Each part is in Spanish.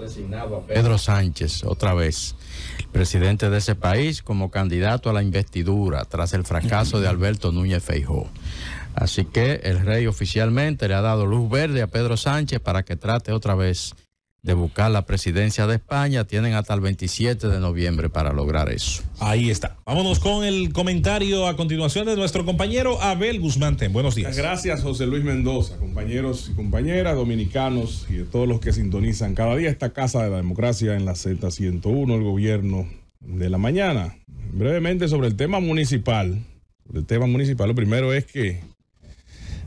designado Pedro Sánchez otra vez, presidente de ese país, como candidato a la investidura tras el fracaso de Alberto Núñez Feijóo. Así que el rey oficialmente le ha dado luz verde a Pedro Sánchez para que trate otra vez de buscar la presidencia de España. Tienen hasta el 27 de noviembre para lograr eso. Ahí está. Vámonos con el comentario a continuación de nuestro compañero Abel Guzmán. Buenos días. Gracias, José Luis Mendoza, compañeros y compañeras dominicanos y de todos los que sintonizan cada día esta Casa de la Democracia en la Z101, el gobierno de la mañana. Brevemente sobre el tema municipal. el tema municipal, lo primero es que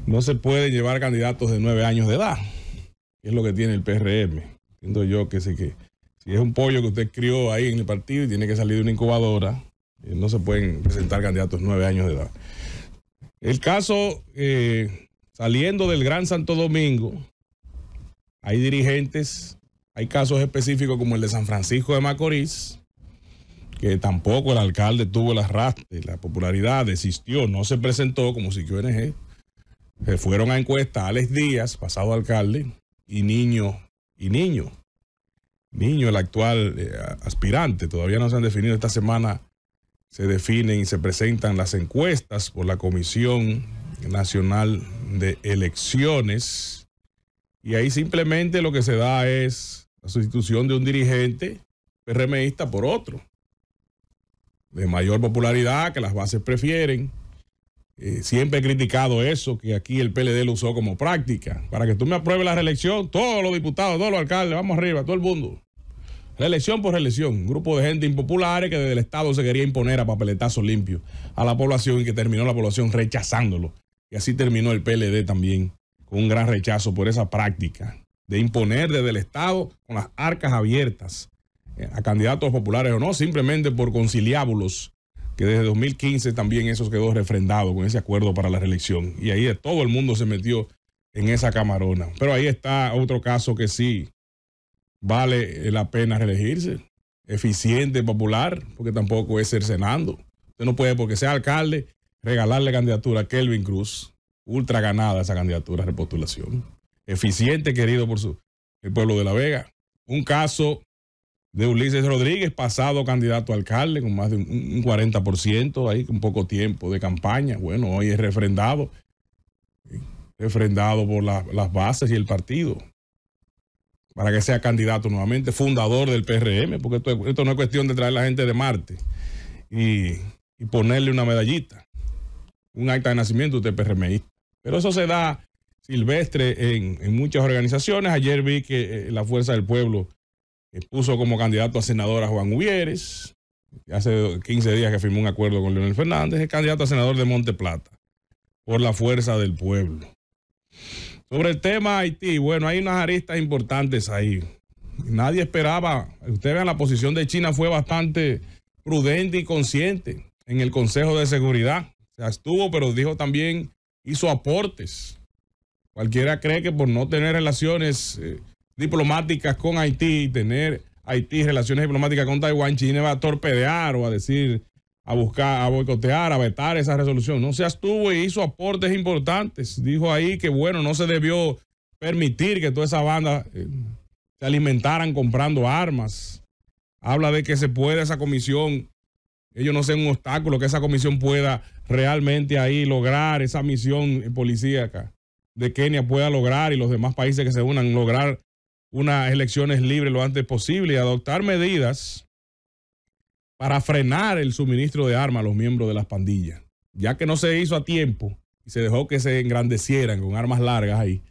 no se puede llevar candidatos de nueve años de edad, que es lo que tiene el PRM Entiendo yo que, si, que si es un pollo que usted crió ahí en el partido y tiene que salir de una incubadora, eh, no se pueden presentar candidatos nueve años de edad. El caso, eh, saliendo del Gran Santo Domingo, hay dirigentes, hay casos específicos como el de San Francisco de Macorís, que tampoco el alcalde tuvo el arrastre, la popularidad, desistió, no se presentó como si ONG. Se fueron a encuesta Alex Díaz, pasado alcalde, y Niño y Niño. Niño, el actual eh, aspirante, todavía no se han definido. Esta semana se definen y se presentan las encuestas por la Comisión Nacional de Elecciones. Y ahí simplemente lo que se da es la sustitución de un dirigente PRMista por otro, de mayor popularidad, que las bases prefieren. Eh, siempre he criticado eso, que aquí el PLD lo usó como práctica. Para que tú me apruebes la reelección, todos los diputados, todos los alcaldes, vamos arriba, todo el mundo. Reelección por reelección. Un grupo de gente impopulares que desde el Estado se quería imponer a papeletazo limpio a la población y que terminó la población rechazándolo. Y así terminó el PLD también, con un gran rechazo por esa práctica de imponer desde el Estado con las arcas abiertas eh, a candidatos populares o no, simplemente por conciliábulos que desde 2015 también eso quedó refrendado con ese acuerdo para la reelección. Y ahí todo el mundo se metió en esa camarona. Pero ahí está otro caso que sí vale la pena reelegirse. Eficiente, popular, porque tampoco es cercenando. Usted no puede, porque sea alcalde, regalarle candidatura a Kelvin Cruz. Ultra ganada esa candidatura a repostulación. Eficiente, querido por su, el pueblo de La Vega. Un caso de Ulises Rodríguez, pasado candidato a alcalde con más de un, 40% ahí, con poco tiempo de campaña. Bueno, hoy es refrendado, eh, refrendado por las bases y el partido para que sea candidato nuevamente, fundador del PRM, porque esto, no es cuestión de traer a la gente de Marte y, ponerle una medallita, un acta de nacimiento de PRMI. Pero eso se da silvestre en, muchas organizaciones. Ayer vi que eh, la Fuerza del Pueblo eh, puso como candidato a senador a Juan Uvieres, hace 15 días que firmó un acuerdo con Leonel Fernández, es candidato a senador de Monte Plata, por la fuerza del pueblo. Sobre el tema Haití, bueno, hay unas aristas importantes ahí. Nadie esperaba, ustedes vean, la posición de China fue bastante prudente y consciente en el Consejo de Seguridad. se sea, estuvo, pero dijo también, hizo aportes. Cualquiera cree que por no tener relaciones eh, diplomáticas con Haití, tener Haití relaciones diplomáticas con Taiwán, China va a torpedear o a decir, a buscar, a boicotear, a vetar esa resolución. No se abstuvo y hizo aportes importantes. Dijo ahí que, bueno, no se debió permitir que toda esa banda eh, se alimentaran comprando armas. Habla de que se puede esa comisión, ellos no sean un obstáculo, que esa comisión pueda realmente ahí lograr esa misión policíaca de Kenia pueda lograr y los demás países que se unan lograr unas elecciones libres lo antes posible y adoptar medidas para frenar el suministro de armas a los miembros de las pandillas. Ya que no se hizo a tiempo y se dejó que se engrandecieran con armas largas ahí,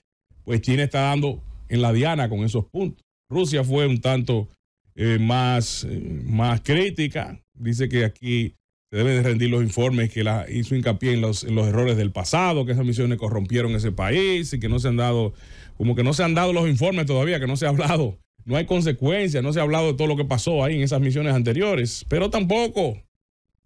pues China está dando en la diana con esos puntos. Rusia fue un tanto eh, más, eh, más crítica, dice que aquí de rendir los informes que la, hizo hincapié en los, los, errores del pasado, que esas misiones corrompieron ese país y que no se han dado, como que no se han dado los informes todavía, que no se ha hablado, no hay consecuencias, no se ha hablado de todo lo que pasó ahí en esas misiones anteriores, pero tampoco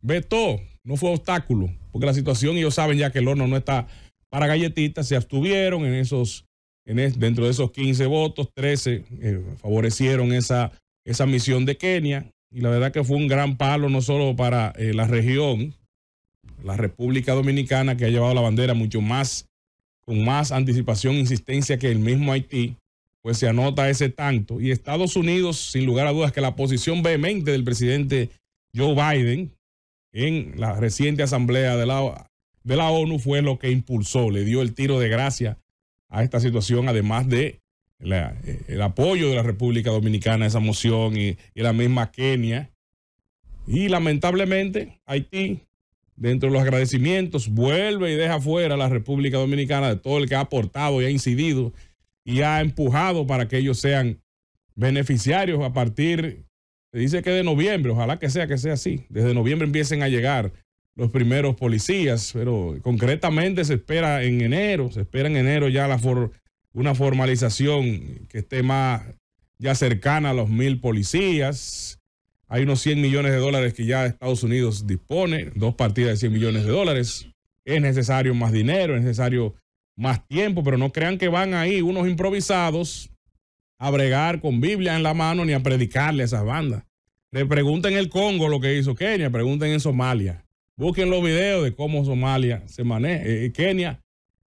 vetó, no fue obstáculo, porque la situación ellos saben ya que el horno no está para galletitas, se abstuvieron en esos, en dentro de esos 15 votos, 13 eh, favorecieron esa, esa misión de Kenia, y la verdad que fue un gran palo no solo para eh, la región, la República Dominicana que ha llevado la bandera mucho más, con más anticipación e insistencia que el mismo Haití, pues se anota ese tanto. Y Estados Unidos, sin lugar a dudas, que la posición vehemente del presidente Joe Biden en la reciente asamblea de la, de la ONU fue lo que impulsó, le dio el tiro de gracia a esta situación, además de eh, el apoyo de la República Dominicana a esa moción y, la misma Kenia. Y lamentablemente Haití, dentro de los agradecimientos, vuelve y deja fuera a la República Dominicana de todo el que ha aportado y ha incidido y ha empujado para que ellos sean beneficiarios a partir, se dice que de noviembre, ojalá que sea que sea así, desde noviembre empiecen a llegar los primeros policías, pero concretamente se espera en enero, se espera en enero ya la, for, una formalización que esté más ya cercana a los mil policías. Hay unos 100 millones de dólares que ya Estados Unidos dispone, dos partidas de 100 millones de dólares. Es necesario más dinero, es necesario más tiempo, pero no crean que van ahí unos improvisados a bregar con Biblia en la mano ni a predicarle a esas bandas. Le pregunten el Congo lo que hizo Kenia, pregunten en Somalia. Busquen los videos de cómo Somalia se maneja, eh, Kenia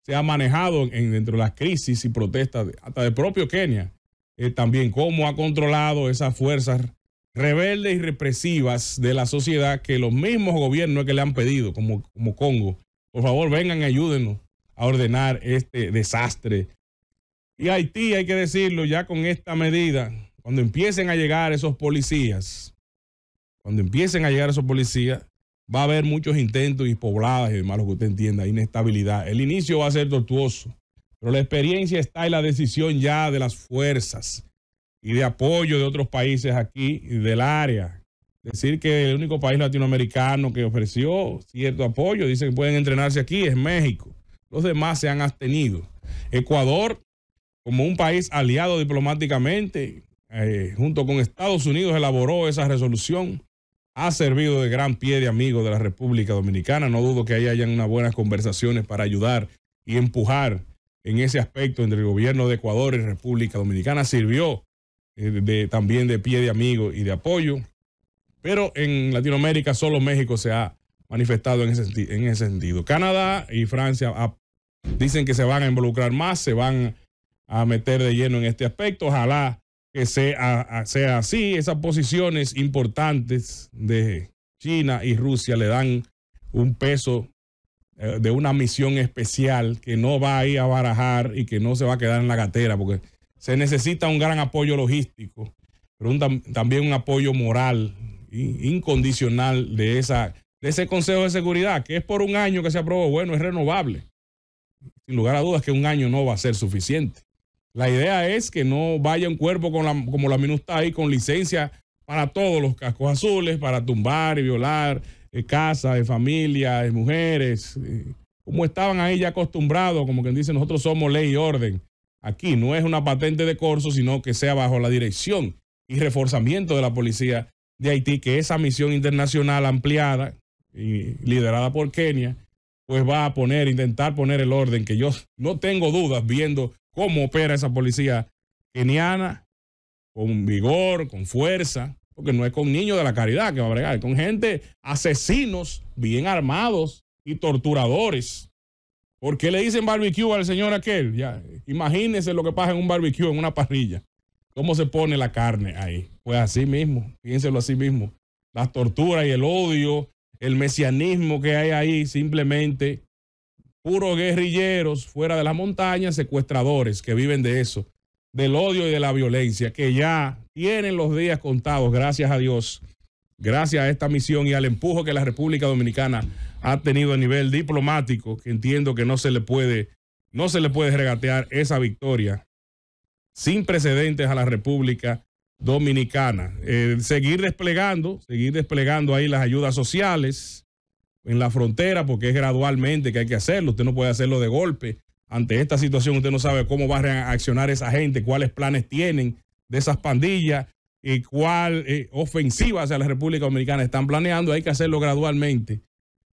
se ha manejado en, dentro de las crisis y protestas, hasta del propio Kenia, eh, también cómo ha controlado esas fuerzas rebeldes y represivas de la sociedad que los mismos gobiernos que le han pedido, como, como Congo, por favor vengan, ayúdenos a ordenar este desastre. Y Haití, hay que decirlo, ya con esta medida, cuando empiecen a llegar esos policías, cuando empiecen a llegar esos policías, va a haber muchos intentos y pobladas y demás, lo que usted entienda, inestabilidad. El inicio va a ser tortuoso, pero la experiencia está en la decisión ya de las fuerzas y de apoyo de otros países aquí y del área. Decir que el único país latinoamericano que ofreció cierto apoyo, dice que pueden entrenarse aquí, es México. Los demás se han abstenido. Ecuador, como un país aliado diplomáticamente, eh, junto con Estados Unidos, elaboró esa resolución ha servido de gran pie de amigo de la República Dominicana. No dudo que ahí hayan unas buenas conversaciones para ayudar y empujar en ese aspecto entre el gobierno de Ecuador y República Dominicana. Sirvió eh, de, también de pie de amigo y de apoyo. Pero en Latinoamérica solo México se ha manifestado en ese, sentido. Canadá y Francia ah, dicen que se van a involucrar más, se van a meter de lleno en este aspecto. Ojalá que sea, sea así. Esas posiciones importantes de China y Rusia le dan un peso eh, de una misión especial que no va a ir a barajar y que no se va a quedar en la gatera, porque se necesita un gran apoyo logístico, pero también un apoyo moral incondicional de, esa, de ese Consejo de Seguridad, que es por un año que se aprobó, bueno, es renovable. Sin lugar a dudas que un año no va a ser suficiente. La idea es que no vaya un cuerpo con la, como la ahí con licencia para todos los cascos azules, para tumbar y violar eh, casas de eh, familia, de eh, mujeres, como estaban ahí ya acostumbrados, como quien dice, nosotros somos ley y orden. Aquí no es una patente de corso, sino que sea bajo la dirección y reforzamiento de la policía de Haití, que esa misión internacional ampliada y liderada por Kenia, pues va a poner, intentar poner el orden, que yo no tengo dudas viendo cómo opera esa policía keniana con vigor, con fuerza, porque no es con niños de la caridad que va a bregar, es con gente, asesinos bien armados y torturadores. ¿Por qué le dicen barbecue al señor aquel? Ya, imagínense lo que pasa en un barbecue, en una parrilla. ¿Cómo se pone la carne ahí? Pues así mismo, piénselo así mismo. Las torturas y el odio, el mesianismo que hay ahí simplemente Puros guerrilleros fuera de las montañas, secuestradores que viven de eso, del odio y de la violencia, que ya tienen los días contados, gracias a Dios, gracias a esta misión y al empujo que la República Dominicana ha tenido a nivel diplomático, que entiendo que no se le puede, no se le puede regatear esa victoria sin precedentes a la República Dominicana. Eh, seguir desplegando, seguir desplegando ahí las ayudas sociales, en la frontera, porque es gradualmente que hay que hacerlo, usted no puede hacerlo de golpe. Ante esta situación usted no sabe cómo va a reaccionar esa gente, cuáles planes tienen de esas pandillas y cuál eh, ofensiva hacia la República Dominicana están planeando, hay que hacerlo gradualmente.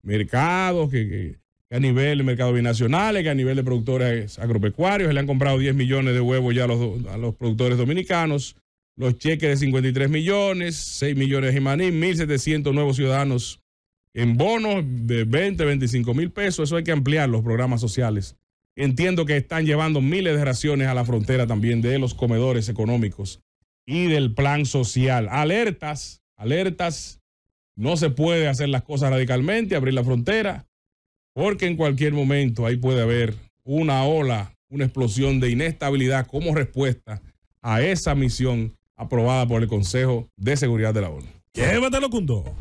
Mercados que, a nivel de mercados binacionales, que a nivel de productores agropecuarios, le han comprado 10 millones de huevos ya a los, a los productores dominicanos los cheques de 53 millones, 6 millones de maní, 1.700 nuevos ciudadanos en bonos de 20, 25 mil pesos. Eso hay que ampliar los programas sociales. Entiendo que están llevando miles de raciones a la frontera también de los comedores económicos y del plan social. Alertas, alertas. No se puede hacer las cosas radicalmente, abrir la frontera, porque en cualquier momento ahí puede haber una ola, una explosión de inestabilidad como respuesta a esa misión aprobada por el Consejo de Seguridad de la ONU. Llévatelo, Cundo.